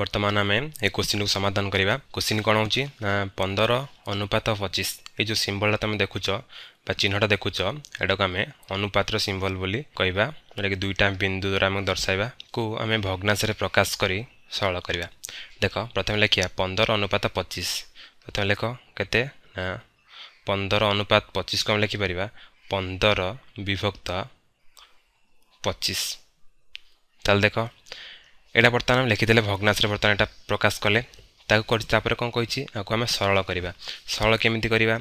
ବର୍ତ୍ତମାନ ଆମେ ଏ କୋଶ୍ଚିନ୍କୁ ସମାଧାନ କରିବା କୋଶ୍ଚିନ୍ କ'ଣ ହେଉଛି ନା ପନ୍ଦର ଅନୁପାତ ପଚିଶ ଏଇ ଯେଉଁ ସିମ୍ବଲଟା ତୁମେ ଦେଖୁଛ ବା ଚିହ୍ନଟା ଦେଖୁଛ ଏଇଟାକୁ ଆମେ ଅନୁପାତର ସିମ୍ବଲ ବୋଲି କହିବା ଯେଉଁଟାକି ଦୁଇଟା ବିନ୍ଦୁ ଦ୍ୱାରା ଆମେ ଦର୍ଶାଇବାକୁ ଆମେ ଭଗ୍ନାଶରେ ପ୍ରକାଶ କରି ସରଳ କରିବା ଦେଖ ପ୍ରଥମେ ଲେଖିବା ପନ୍ଦର ଅନୁପାତ ପଚିଶ ପ୍ରଥମେ ଲେଖ କେତେ ନା ପନ୍ଦର ଅନୁପାତ ପଚିଶକୁ ଆମେ ଲେଖିପାରିବା ପନ୍ଦର ବିଭକ୍ତ ପଚିଶ ତାହେଲେ ଦେଖ ଏଇଟା ବର୍ତ୍ତମାନ ଲେଖିଥିଲେ ଭଗ୍ନାଶରେ ବର୍ତ୍ତମାନ ଏଇଟା ପ୍ରକାଶ କଲେ ତାକୁ କରି ତାପରେ କ'ଣ କହିଛି ଆକୁ ଆମେ ସରଳ କରିବା ସରଳ କେମିତି କରିବା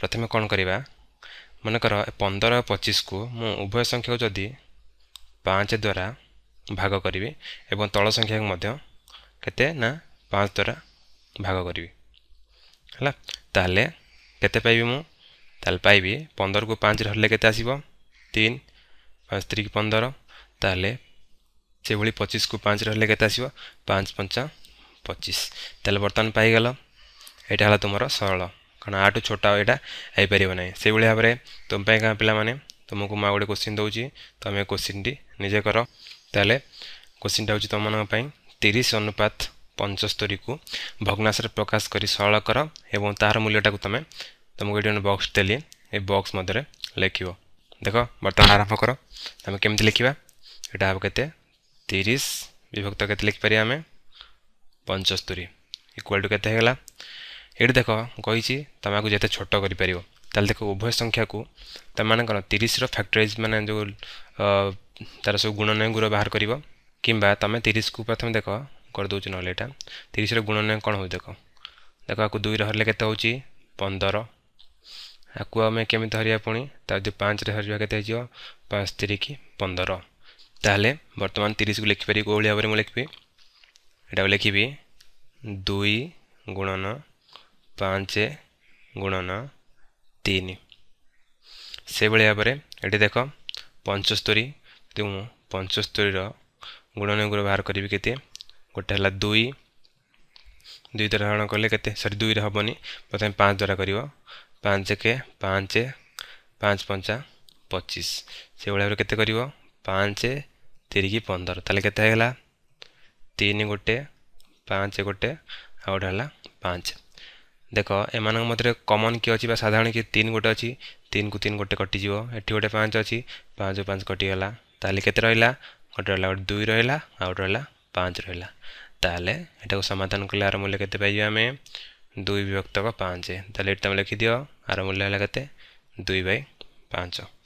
ପ୍ରଥମେ କ'ଣ କରିବା ମନେକର ପନ୍ଦର ଆଉ ପଚିଶକୁ ମୁଁ ଉଭୟ ସଂଖ୍ୟାକୁ ଯଦି ପାଞ୍ଚ ଦ୍ୱାରା ଭାଗ କରିବି ଏବଂ ତଳ ସଂଖ୍ୟାକୁ ମଧ୍ୟ କେତେ ନା ପାଞ୍ଚ ଦ୍ୱାରା ଭାଗ କରିବି ହେଲା ତାହେଲେ କେତେ ପାଇବି ମୁଁ ତାହେଲେ ପାଇବି ପନ୍ଦରକୁ ପାଞ୍ଚ ଧରିଲେ କେତେ ଆସିବ ତିନି ପାଞ୍ଚ ତିରିକି ପନ୍ଦର ତାହେଲେ त्यही भि पचिस पाँच रहेस पाँच पाँच पचिस त बर्तन पाइगल एटा होला तम्रो सरल कारण आठ छोटा एटा है पार सहीभरि भावना तमै क्वेश्चन मैले तमुक माइनो क्वेश्चन तमश्चिन्टी निजे क तोसिन्टा तमै तिरिपत पञ्चरको भग्नाश्र प्रकाशक सर तार मूल्यटाको तुमको तम बक्स दे ए बक्स मध्य बर्त आर क तपाईँ केटा अब के তিরিশ বিভক্ত কেতে লিখিপার আমি পঞ্চস্তরি ইকুয়াল টু কেতে হয়ে এটি দেখ কী তুমি আগে যেতে ছোট করে পার তাহলে দেখ উভয় সংখ্যা তুমি কোণ তিরিশর ফ্যাক্টরাইজ মানে যে তার সব গুণনয় গুণ বাহার করব কিংবা তুমি তিরিশকু প্রথমে দেখ କରିଦେଉଛି ନହେଲେ ଏଇଟା ତିରିଶର ଗୁଣନୀୟ କ'ଣ ହେଉଛି ଦେଖ ଦେଖ ଆକୁ ଦୁଇରେ ହରିଲେ କେତେ ହେଉଛି ପନ୍ଦର ଆକୁ ଆମେ କେମିତି ହରିବା ପୁଣି ତା ଯଦି ପାଞ୍ଚରେ ହରିବା କେତେ ହେଇଯିବ ପାଞ୍ଚ ତିରିକି ପନ୍ଦର ତାହେଲେ ବର୍ତ୍ତମାନ ତିରିଶକୁ ଲେଖିପାରିବି କେଉଁଭଳି ଭାବରେ ମୁଁ ଲେଖିବି ଏଇଟାକୁ ଲେଖିବି ଦୁଇ ଗୁଣନ ପାଞ୍ଚ ଗୁଣନ ତିନି ସେଭଳି ଭାବରେ ଏଠି ଦେଖ ପଞ୍ଚସ୍ତରୀ ଯଦି ମୁଁ ପଞ୍ଚସ୍ତରୀର ଗୁଣନଗୁଡ଼ ବାହାର କରିବି କେତେ ଗୋଟେ ହେଲା ଦୁଇ ଦୁଇ ଦ୍ୱାରା ହରଣ କଲେ କେତେ ସରି ଦୁଇରେ ହେବନି ପ୍ରଥମେ ପାଞ୍ଚ ଦ୍ୱାରା କରିବ ପାଞ୍ଚ କେ ପାଞ୍ଚ ପାଞ୍ଚ ପଞ୍ଚା ପଚିଶ ସେଭଳି ଭାବରେ କେତେ କରିବ ପାଞ୍ଚ ତିରିକି ପନ୍ଦର ତାହେଲେ କେତେ ହେଇଗଲା ତିନି ଗୋଟେ ପାଞ୍ଚ ଗୋଟେ ଆଉ ଗୋଟେ ହେଲା ପାଞ୍ଚ ଦେଖ ଏମାନଙ୍କ ମଧ୍ୟରେ କମନ୍ କିଏ ଅଛି ବା ସାଧାରଣ କିଏ ତିନି ଗୋଟେ ଅଛି ତିନିକୁ ତିନି ଗୋଟେ କଟିଯିବ ଏଠି ଗୋଟେ ପାଞ୍ଚ ଅଛି ପାଞ୍ଚ ପାଞ୍ଚ କଟିଗଲା ତାହେଲେ କେତେ ରହିଲା ଗୋଟେ ରହିଲା ଗୋଟେ ଦୁଇ ରହିଲା ଆଉ ଗୋଟେ ରହିଲା ପାଞ୍ଚ ରହିଲା ତାହେଲେ ଏଟାକୁ ସମାଧାନ କଲେ ଆର ମୂଲ୍ୟ କେତେ ପାଇଯିବା ଆମେ ଦୁଇ ବିଭକ୍ତକ ପାଞ୍ଚ ତାହେଲେ ଏଠି ତୁମେ ଲେଖିଦିଅ ଆର ମୂଲ୍ୟ ହେଲା କେତେ ଦୁଇ ବାଇ ପାଞ୍ଚ